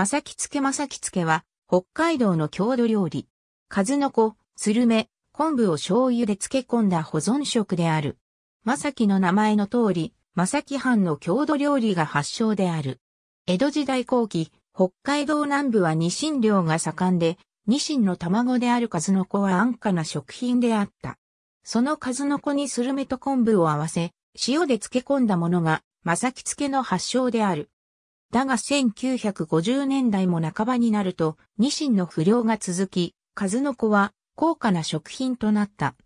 まさきつけまさきつけは、北海道の郷土料理。数の子、スルメ、昆布を醤油で漬け込んだ保存食である。まさきの名前の通り、まさき藩の郷土料理が発祥である。江戸時代後期、北海道南部はニシン漁が盛んで、ニシンの卵である数の子は安価な食品であった。その数の子にスルメと昆布を合わせ、塩で漬け込んだものが、まさき漬けの発祥である。だが1950年代も半ばになると、ニシンの不良が続き、数の子は高価な食品となった。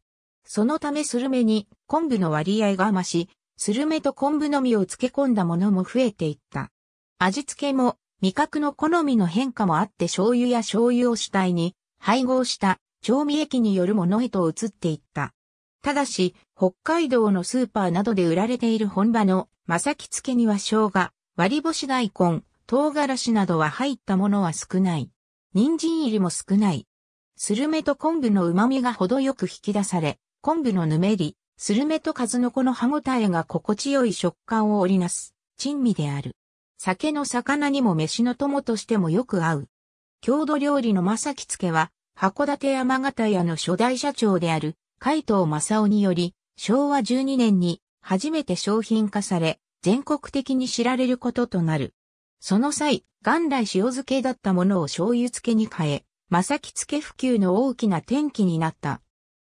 そのためスルメに昆布の割合が増し、スルメと昆布の実を漬け込んだものも増えていった。味付けも味覚の好みの変化もあって醤油や醤油を主体に配合した調味液によるものへと移っていった。ただし、北海道のスーパーなどで売られている本場のまさき漬けには生姜、割り干し大根、唐辛子などは入ったものは少ない。人参入りも少ない。スルメと昆布の旨味が程よく引き出され、昆布のぬめり、スルメと数の子の歯ごたえが心地よい食感を織りなす、珍味である。酒の魚にも飯の友としてもよく合う。郷土料理の正木付は、函館山形屋の初代社長である、海藤正夫により、昭和12年に初めて商品化され、全国的に知られることとなる。その際、元来塩漬けだったものを醤油漬けに変え、まさき漬け普及の大きな転機になった。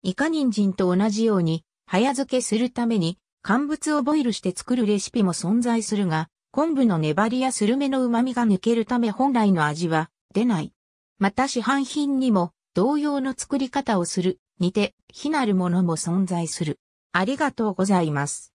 イカ人参と同じように、早漬けするために、乾物をボイルして作るレシピも存在するが、昆布の粘りやスルメの旨味が抜けるため本来の味は出ない。また市販品にも同様の作り方をする、似て、非なるものも存在する。ありがとうございます。